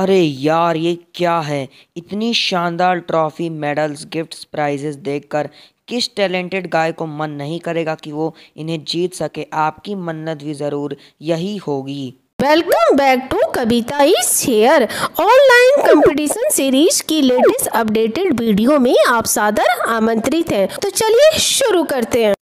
अरे यार ये क्या है इतनी शानदार ट्रॉफ़ी मेडल्स गिफ्ट्स प्राइजेस देखकर किस टैलेंटेड गाय को मन नहीं करेगा कि वो इन्हें जीत सके आपकी मन्नत भी ज़रूर यही होगी welcome back to Kavita is share online competition series की लेटेस्ट अपडेटेड वीडियो में आप सादर आमंत्रित हैं तो चलिए शुरू करते हैं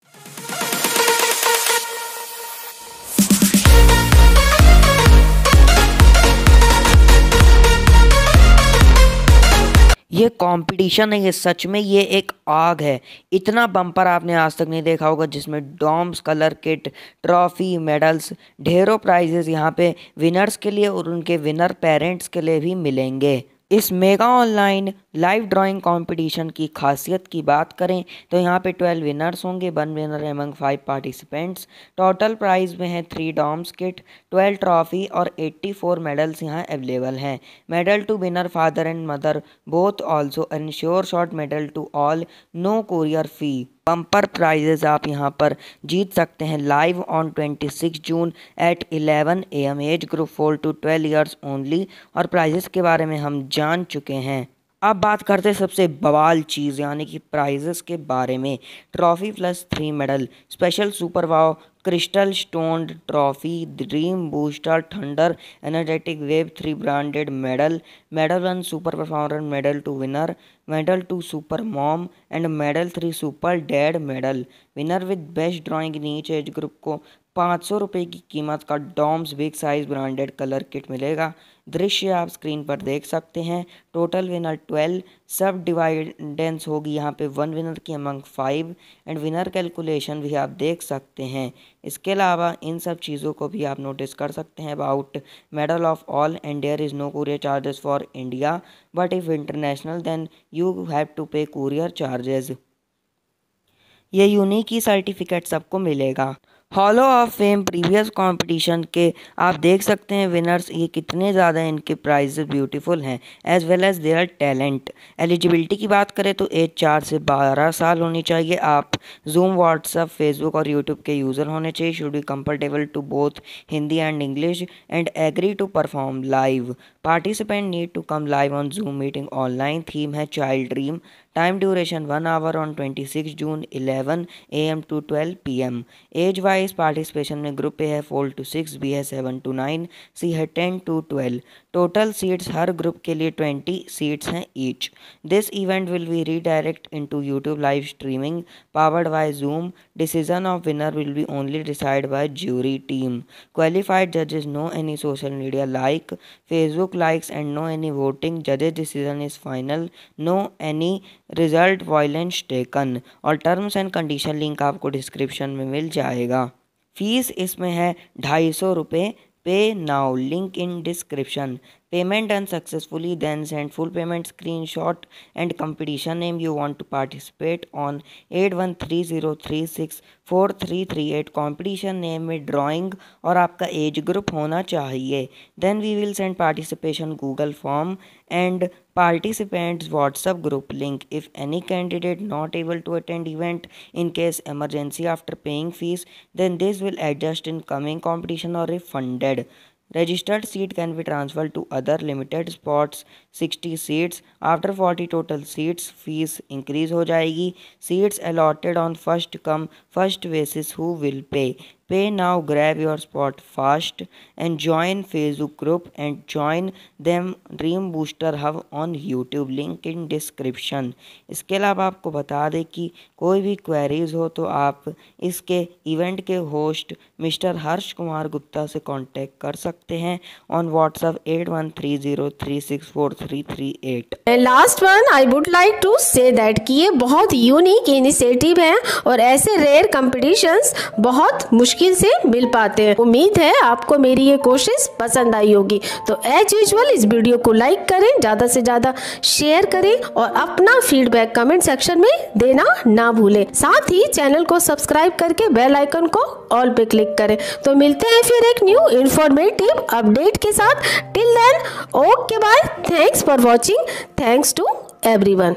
ये कंपटीशन है ये सच में ये एक आग है इतना बम्पर आपने आज तक नहीं देखा होगा जिसमें Doms colour kit trophy medals ढेरों प्राइजेज़ यहाँ पे विनर्स के लिए और उनके विनर पेरेंट्स के लिए भी मिलेंगे इस mega online live drawing competition की खासियत की बात करें तो यहाँ पे ट्वेल्व विनर्स होंगे one winner among five participants total prize में है three Doms kit twelve trophy और एट्टी फोर मेडल्स यहाँ अवेलेबल हैं medal to winner father and mother both also ensure short medal to all no courier fee bumper prizes आप यहाँ पर जीत सकते हैं live on 26 June eight 11 M age group four to 12 years only और prizes के बारे में हम जान चुके हैं अब बात करते हैं सबसे बवाल चीज़ यानी कि प्राइजेस के बारे में trophy plus three medal special super wow crystal stone trophy dream booster thunder energetic web three branded medal medal one super performer medal to winner medal two super mom and medal three super dad medal winner with best drawing नीच age group को पाँच सौ रुपये की कीमत का Doms big size branded colour kit मिलेगा दृश्य आप स्क्रीन पर देख सकते हैं टोटल विनर ट्वेल्व सब डिवाइडेंस होगी यहाँ पे वन विनर की among five and winner calculation भी आप देख सकते हैं इसके अलावा इन सब चीज़ों को भी आप नोटिस कर सकते हैं about medal of all and there is no courier charges for India but if international then you have to pay courier charges ये यूनिक ही सर्टिफिकेट सबको मिलेगा hall of fame previous competition के आप देख सकते हैं विनर्स ये कितने ज़्यादा इनके प्राइज ब्यूटीफुल हैं as well as their talent eligibility की बात करें तो एज चार से बारह साल होनी चाहिए आप जूम व्हाट्सअप फेसबुक और यूट्यूब के यूज़र होने चाहिए should be comfortable to both Hindi and English and agree to perform live participant need to come live on Zoom meeting online theme है child dream time duration one hour on twenty six June eleven A M to twelve P M age wise price participation में group A है four to six B है seven to nine सी है ten to twelve total seats her group के लिए twenty seats हैं each this event will be redirect in to YouTube live streaming powered by zoom decision of winner will be only decide bye jury team qualified जजेज no any social media like Facebook likes and no any voting जजेज decision is final no any result violence taken और terms and condition link आपको description में मिल जाएगा fees इसमें है ढाई सौ रुपये pay now link in description Payment unsuccessfully, then send full payment screenshot and competition name you want to participate on 8130364338 competition name में drawing और आपका age group होना चाहिए then we will send participation Google form and participants whatsapp group link if any candidate not able to attend event in case emergency after paying fees then this will adjust in coming competition or refunded Registered seat can be transferred to other limited spots 60 seats. After 40 total seats, fees increase हो जाएगी Seats allotted on first come first basis who will pay Pay now, grab your spot fast and join Facebook group and join them Dream Booster Hub on YouTube link in description. इसके अलावा आपको बता दें कि कोई भी queries हो तो आप इसके इवेंट के होस्ट मिस्टर हर्ष कुमार गुप्ता से कांटेक्ट कर सकते हैं on WhatsApp eight one three zero three six four three three eight and last one I would like to say that कि ये बहुत यूनिक इनिशिएटिव है और ऐसे रेयर कंपटीशंस बहुत मुश्किल मुश्किल से मिल पाते हैं उम्मीद है आपको मेरी ये कोशिश पसंद आई होगी तो एज यूजल इस वीडियो को लाइक करें ज़्यादा से ज़्यादा शेयर करें और अपना फीडबैक कमेंट सेक्शन में देना ना भूलें साथ ही चैनल को सब्सक्राइब करके बेल आइकन को ऑल पे क्लिक करें तो मिलते हैं फिर एक न्यू इन्फॉर्मेटिव अपडेट के साथ till then okay bye thanks for watching thanks to one